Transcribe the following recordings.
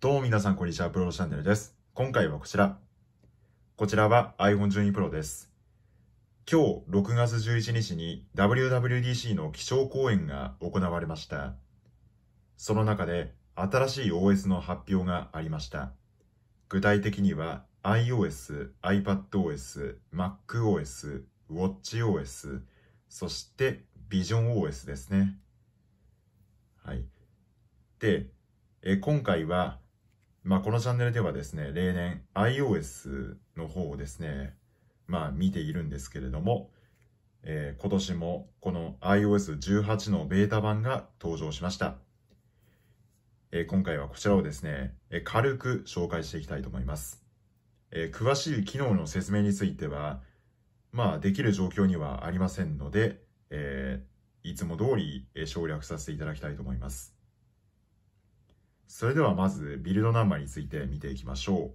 どうも皆さん、こんにちは。プロチャンネルです。今回はこちら。こちらは iPhone12 Pro です。今日6月11日に WWDC の気象講演が行われました。その中で新しい OS の発表がありました。具体的には iOS、iPadOS、MacOS、WatchOS、そして VisionOS ですね。はい。で、え今回はまあ、このチャンネルではですね、例年 iOS の方をですね、まあ、見ているんですけれども、えー、今年もこの iOS18 のベータ版が登場しました。えー、今回はこちらをですね、えー、軽く紹介していきたいと思います。えー、詳しい機能の説明については、まあ、できる状況にはありませんので、えー、いつも通り省略させていただきたいと思います。それではまずビルドナンバーについて見ていきましょう。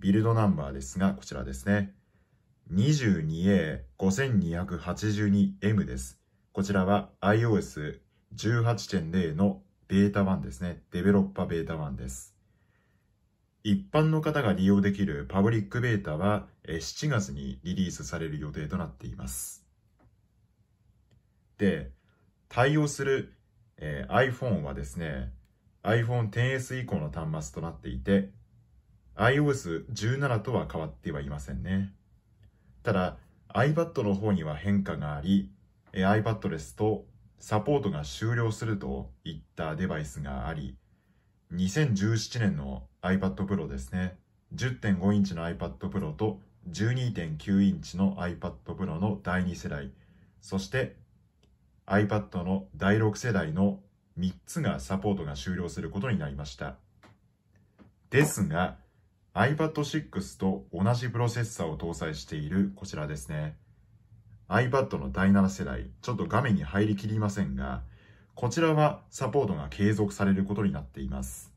ビルドナンバーですが、こちらですね。22A5282M です。こちらは iOS18.0 のベータ版ですね。デベロッパベータ版です。一般の方が利用できるパブリックベータは7月にリリースされる予定となっています。で、対応するえー、iPhone はですね、iPhone XS 以降の端末となっていて、iOS17 とは変わってはいませんね。ただ、iPad の方には変化があり、えー、iPad ですとサポートが終了するといったデバイスがあり、2017年の iPad Pro ですね、10.5インチの iPad Pro と12.9インチの iPad Pro の第2世代、そして iPad の第6世代の3つがサポートが終了することになりました。ですが、iPad6 と同じプロセッサーを搭載しているこちらですね。iPad の第7世代、ちょっと画面に入りきりませんが、こちらはサポートが継続されることになっています。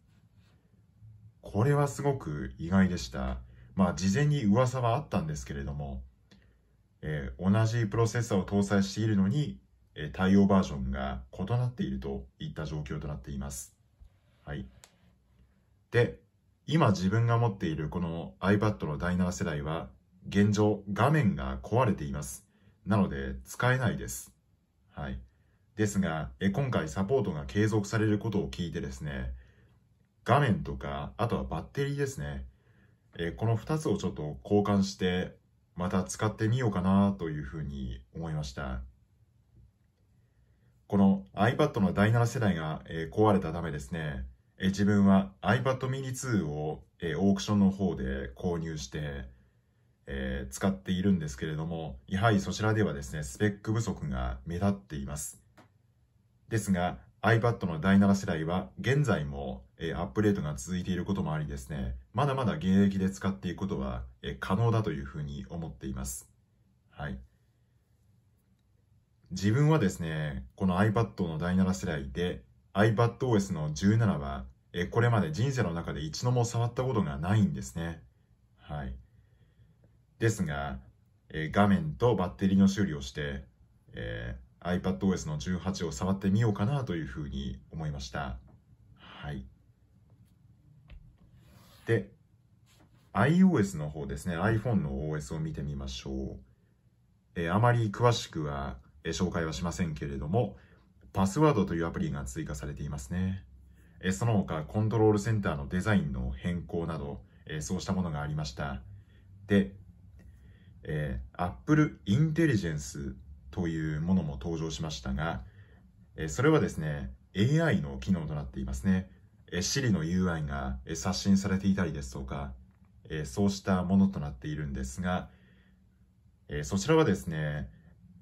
これはすごく意外でした。まあ事前に噂はあったんですけれども、えー、同じプロセッサーを搭載しているのに対応バージョンが異なっているといった状況となっています。はい。で、今自分が持っているこの iPad の第7世代は、現状画面が壊れています。なので使えないです。はい。ですが、え今回サポートが継続されることを聞いてですね、画面とか、あとはバッテリーですね。えこの2つをちょっと交換して、また使ってみようかなというふうに思いました。iPad の第7世代が、壊れたためですね、自分は iPad mini 2を、オークションの方で購入して、え使っているんですけれども、やはりそちらではですね、スペック不足が目立っています。ですが、iPad の第7世代は現在も、えアップデートが続いていることもありですね、まだまだ現役で使っていくことは、え可能だというふうに思っています。はい。自分はですね、この iPad の第7世代で iPadOS の17は、えこれまで人生の中で一度も触ったことがないんですね。はい。ですが、え画面とバッテリーの修理をして、えー、iPadOS の18を触ってみようかなというふうに思いました。はい。で、iOS の方ですね、iPhone の OS を見てみましょう。えー、あまり詳しくはえ紹介はしませんけれども、パスワードというアプリが追加されていますね。えその他、コントロールセンターのデザインの変更など、えそうしたものがありました。で、えー、Apple Intelligence というものも登場しましたが、えそれはですね、AI の機能となっていますね。え Siri の UI が刷新されていたりですとか、えそうしたものとなっているんですが、えそちらはですね、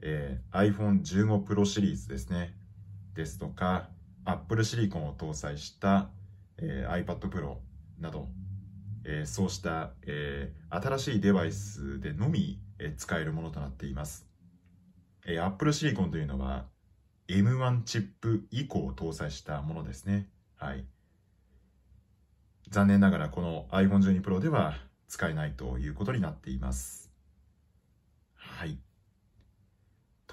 えー、iPhone15 Pro シリーズですね。ですとか、Apple シリコンを搭載した、えー、iPad Pro など、えー、そうした、えー、新しいデバイスでのみ、えー、使えるものとなっています。えー、Apple シリコンというのは M1 チップ以降搭載したものですね。はい。残念ながらこの iPhone12 Pro では使えないということになっています。はい。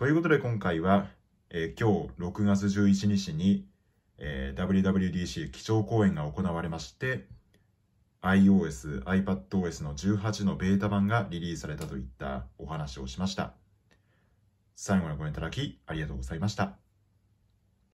ということで今回は、えー、今日6月11日に、えー、WWDC 基調講演が行われまして、iOS、iPadOS の18のベータ版がリリースされたといったお話をしました。最後までご覧いただきありがとうございました。